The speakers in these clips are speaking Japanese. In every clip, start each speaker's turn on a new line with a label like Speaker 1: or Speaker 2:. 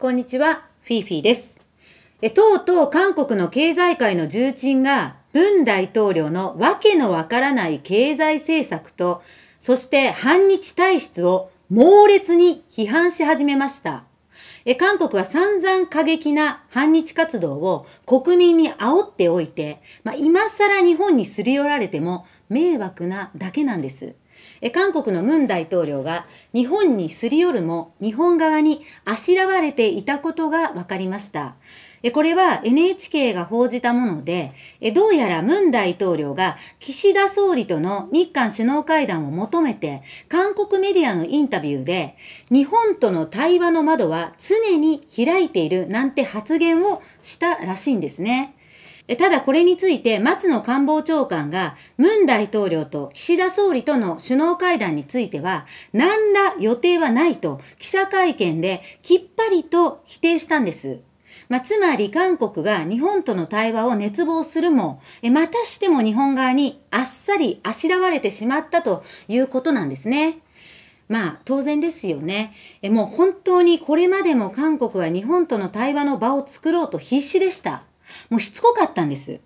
Speaker 1: こんにちは、フィーフィーです。え、とうとう韓国の経済界の重鎮が、文大統領のわけのわからない経済政策と、そして反日体質を猛烈に批判し始めました。え、韓国は散々過激な反日活動を国民に煽っておいて、まあ、今更日本にすり寄られても迷惑なだけなんです。え韓国のムン大統領が日本にすり寄るも日本側にあしらわれていたことが分かりました。これは NHK が報じたもので、どうやらムン大統領が岸田総理との日韓首脳会談を求めて、韓国メディアのインタビューで、日本との対話の窓は常に開いているなんて発言をしたらしいんですね。ただこれについて松野官房長官がムン大統領と岸田総理との首脳会談については何ら予定はないと記者会見できっぱりと否定したんです。まあ、つまり韓国が日本との対話を熱望するも、またしても日本側にあっさりあしらわれてしまったということなんですね。まあ当然ですよね。えもう本当にこれまでも韓国は日本との対話の場を作ろうと必死でした。もうしつこかったんです。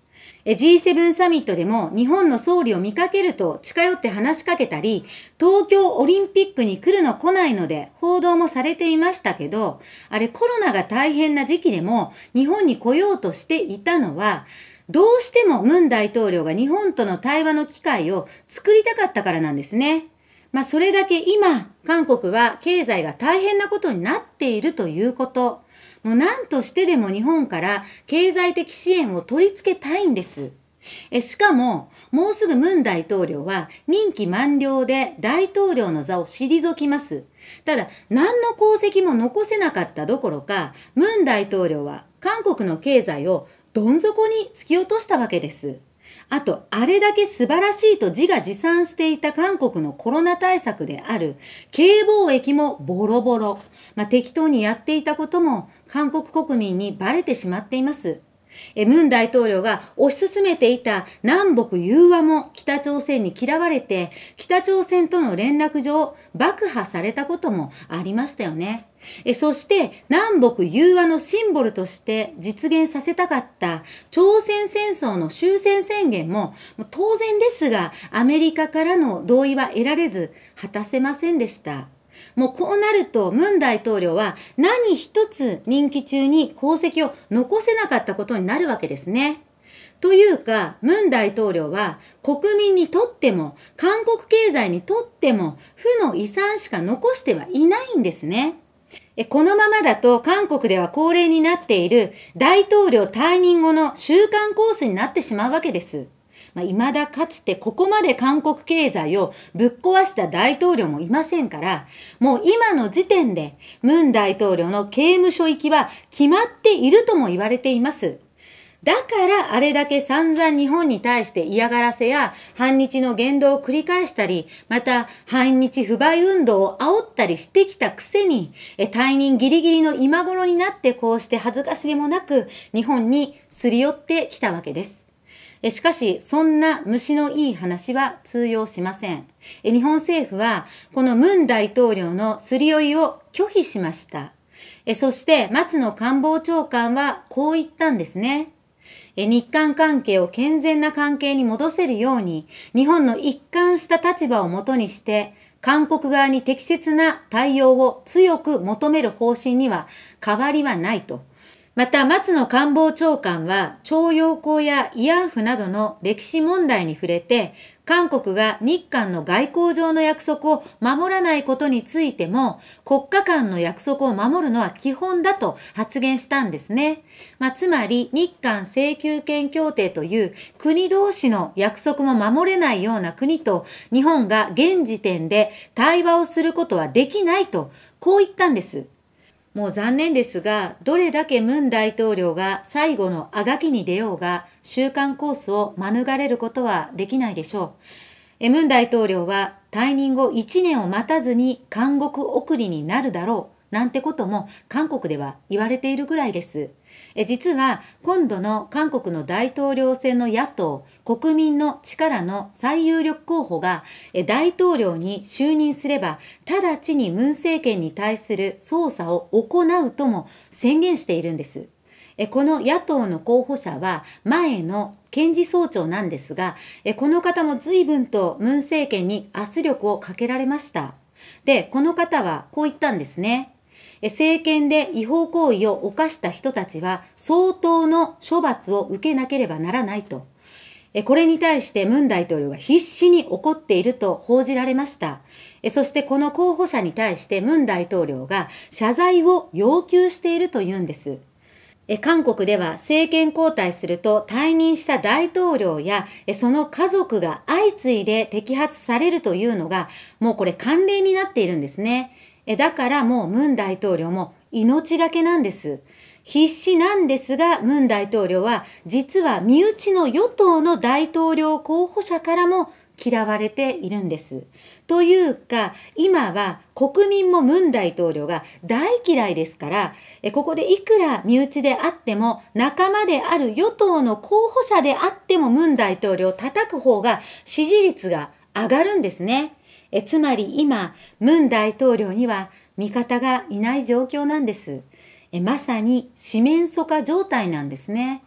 Speaker 1: G7 サミットでも日本の総理を見かけると近寄って話しかけたり、東京オリンピックに来るの来ないので報道もされていましたけど、あれコロナが大変な時期でも日本に来ようとしていたのは、どうしてもムン大統領が日本との対話の機会を作りたかったからなんですね。まあそれだけ今、韓国は経済が大変なことになっているということ。もう何としてでも日本から経済的支援を取り付けたいんです。えしかも、もうすぐムン大統領は任期満了で大統領の座を退きます。ただ、何の功績も残せなかったどころか、ムン大統領は韓国の経済をどん底に突き落としたわけです。あと、あれだけ素晴らしいと自画自賛していた韓国のコロナ対策である、軽貿易もボロボロ。まあ、適当にやっていたことも韓国国民にバレてしまっています。え、ムン大統領が推し進めていた南北融和も北朝鮮に嫌われて、北朝鮮との連絡上、爆破されたこともありましたよね。え、そして南北融和のシンボルとして実現させたかった朝鮮戦争の終戦宣言も当然ですがアメリカからの同意は得られず果たせませんでした。もうこうなると、ムン大統領は何一つ任期中に功績を残せなかったことになるわけですね。というか、ムン大統領は国民にとっても、韓国経済にとっても、負の遺産しか残してはいないんですね。このままだと韓国では恒例になっている大統領退任後の週刊コースになってしまうわけです。まあ、未だかつてここまで韓国経済をぶっ壊した大統領もいませんから、もう今の時点で、ムン大統領の刑務所行きは決まっているとも言われています。だからあれだけ散々日本に対して嫌がらせや反日の言動を繰り返したり、また反日不買運動を煽ったりしてきたくせに、退任ギリギリの今頃になってこうして恥ずかしげもなく日本にすり寄ってきたわけです。しかし、そんな虫のいい話は通用しません。日本政府は、このムン大統領のすり寄りを拒否しました。そして、松野官房長官はこう言ったんですね。日韓関係を健全な関係に戻せるように、日本の一貫した立場をもとにして、韓国側に適切な対応を強く求める方針には変わりはないと。また松野官房長官は徴用工や慰安婦などの歴史問題に触れて、韓国が日韓の外交上の約束を守らないことについても、国家間の約束を守るのは基本だと発言したんですね。まあ、つまり、日韓請求権協定という国同士の約束も守れないような国と、日本が現時点で対話をすることはできないと、こう言ったんです。もう残念ですが、どれだけムン大統領が最後のあがきに出ようが、週刊コースを免れることはできないでしょう。ムン大統領は退任後1年を待たずに監獄送りになるだろうなんてことも韓国では言われているぐらいです。え実は今度の韓国の大統領選の野党国民の力の最有力候補が大統領に就任すれば直ちにムン政権に対する捜査を行うとも宣言しているんです。この野党の候補者は前の検事総長なんですが、この方も随分とムン政権に圧力をかけられました。で、この方はこう言ったんですね。政権で違法行為を犯した人たちは相当の処罰を受けなければならないと。これに対してムン大統領が必死に怒っていると報じられました。そしてこの候補者に対してムン大統領が謝罪を要求しているというんです。韓国では政権交代すると退任した大統領やその家族が相次いで摘発されるというのがもうこれ慣例になっているんですね。えだからもうムン大統領も命がけなんです。必死なんですが、ムン大統領は実は身内の与党の大統領候補者からも嫌われているんです。というか、今は国民もムン大統領が大嫌いですから、ここでいくら身内であっても、仲間である与党の候補者であってもムン大統領を叩く方が支持率が上がるんですね。えつまり今、ムン大統領には味方がいない状況なんです。えまさに四面楚歌状態なんですね。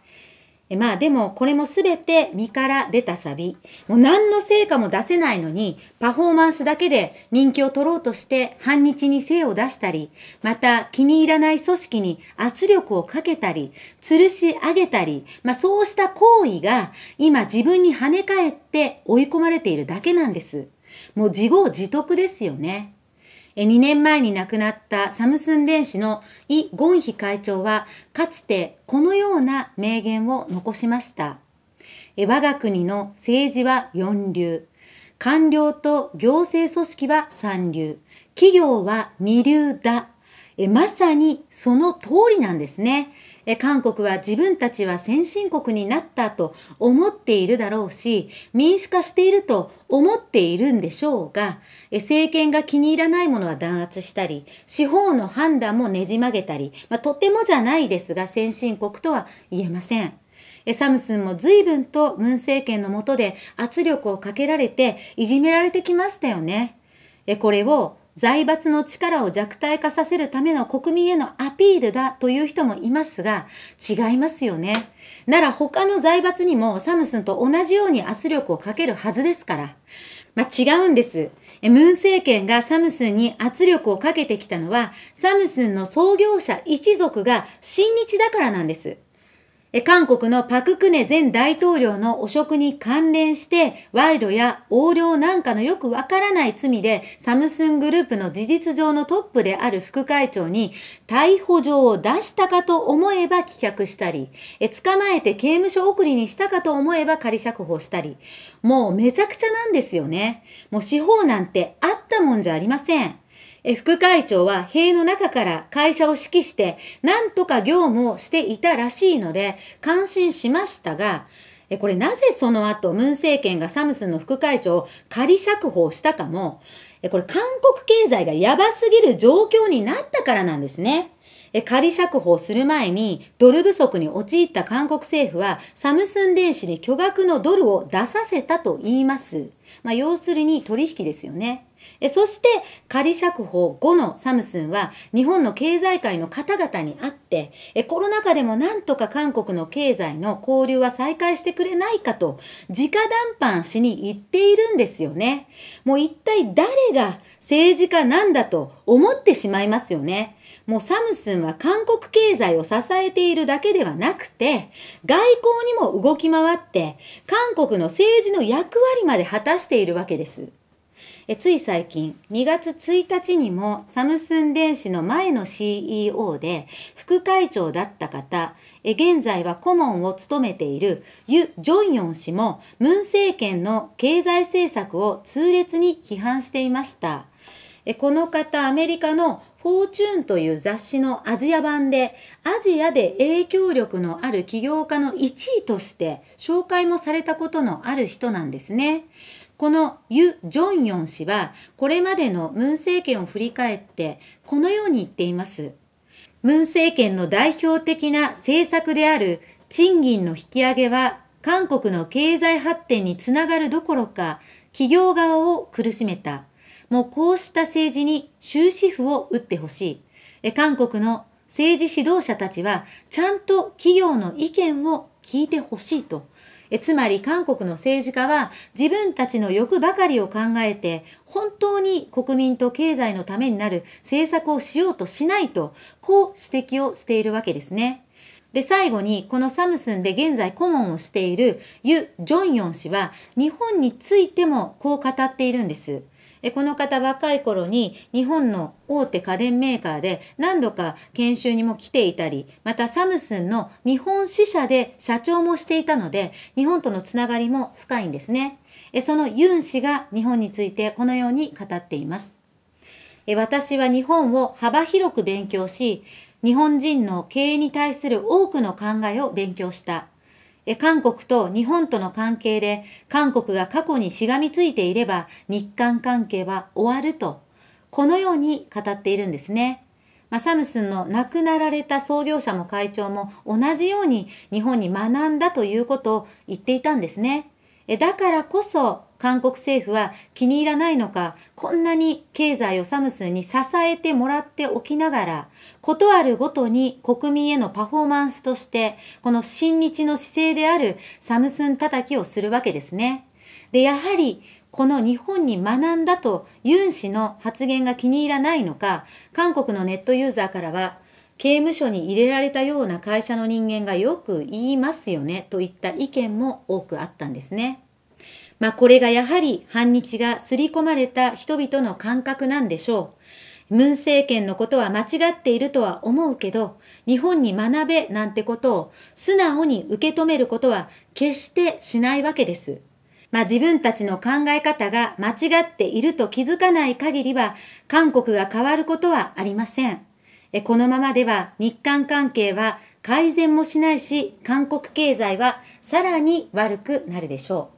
Speaker 1: えまあでもこれも全て身から出たサビ。もう何の成果も出せないのにパフォーマンスだけで人気を取ろうとして反日に精を出したり、また気に入らない組織に圧力をかけたり、吊るし上げたり、まあそうした行為が今自分に跳ね返って追い込まれているだけなんです。もう自業自得ですよね。2年前に亡くなったサムスン電子のイ・ゴンヒ会長は、かつてこのような名言を残しました。我が国の政治は四流、官僚と行政組織は三流、企業は二流だ。まさにその通りなんですね。え韓国は自分たちは先進国になったと思っているだろうし、民主化していると思っているんでしょうが、え政権が気に入らないものは弾圧したり、司法の判断もねじ曲げたり、まあ、とてもじゃないですが先進国とは言えません。サムスンも随分と文政権の下で圧力をかけられていじめられてきましたよね。これを財閥の力を弱体化させるための国民へのアピールだという人もいますが、違いますよね。なら他の財閥にもサムスンと同じように圧力をかけるはずですから。まあ、違うんです。ムン政権がサムスンに圧力をかけてきたのは、サムスンの創業者一族が親日だからなんです。韓国のパククネ前大統領の汚職に関連して、賄賂や横領なんかのよくわからない罪で、サムスングループの事実上のトップである副会長に、逮捕状を出したかと思えば棄却したり、捕まえて刑務所送りにしたかと思えば仮釈放したり、もうめちゃくちゃなんですよね。もう司法なんてあったもんじゃありません。副会長は塀の中から会社を指揮して、何とか業務をしていたらしいので、感心しましたが、これなぜその後、ムン政権がサムスンの副会長を仮釈放したかも、これ韓国経済がやばすぎる状況になったからなんですね。仮釈放する前にドル不足に陥った韓国政府はサムスン電子に巨額のドルを出させたと言います。まあ、要するに取引ですよね。えそして仮釈放後のサムスンは日本の経済界の方々に会ってえコロナ禍でもなんとか韓国の経済の交流は再開してくれないかと直談判しに行っているんですよね。もう一体誰が政治家なんだと思ってしまいますよね。もうサムスンは韓国経済を支えているだけではなくて、外交にも動き回って、韓国の政治の役割まで果たしているわけです。えつい最近、2月1日にもサムスン電子の前の CEO で副会長だった方、え現在は顧問を務めているユ・ジョンヨン氏も、ムン政権の経済政策を痛烈に批判していました。えこの方、アメリカのフォーチューンという雑誌のアジア版で、アジアで影響力のある起業家の1位として紹介もされたことのある人なんですね。このユ・ジョンヨン氏は、これまでのムン政権を振り返って、このように言っています。ムン政権の代表的な政策である賃金の引き上げは、韓国の経済発展につながるどころか、企業側を苦しめた。もうこうした政治に終止符を打ってほしい。韓国の政治指導者たちは、ちゃんと企業の意見を聞いてほしいと。えつまり韓国の政治家は自分たちの欲ばかりを考えて本当に国民と経済のためになる政策をしようとしないとこう指摘をしているわけですね。で、最後に、このサムスンで現在顧問をしているユ・ジョンヨン氏は、日本についてもこう語っているんです。えこの方若い頃に日本の大手家電メーカーで何度か研修にも来ていたり、またサムスンの日本支社で社長もしていたので、日本とのつながりも深いんですね。えそのユン氏が日本についてこのように語っています。え私は日本を幅広く勉強し、日本人の経営に対する多くの考えを勉強した。韓国と日本との関係で韓国が過去にしがみついていれば日韓関係は終わると、このように語っているんですね。まあ、サムスンの亡くなられた創業者も会長も同じように日本に学んだということを言っていたんですね。だからこそ韓国政府は気に入らないのか、こんなに経済をサムスンに支えてもらっておきながら、ことあるごとに国民へのパフォーマンスとして、この親日の姿勢であるサムスン叩きをするわけですね。で、やはり、この日本に学んだとユン氏の発言が気に入らないのか、韓国のネットユーザーからは、刑務所に入れられたような会社の人間がよく言いますよねといった意見も多くあったんですね。まあ、これがやはり反日が刷り込まれた人々の感覚なんでしょう。文政権のことは間違っているとは思うけど、日本に学べなんてことを素直に受け止めることは決してしないわけです。まあ自分たちの考え方が間違っていると気づかない限りは、韓国が変わることはありません。このままでは日韓関係は改善もしないし、韓国経済はさらに悪くなるでしょう。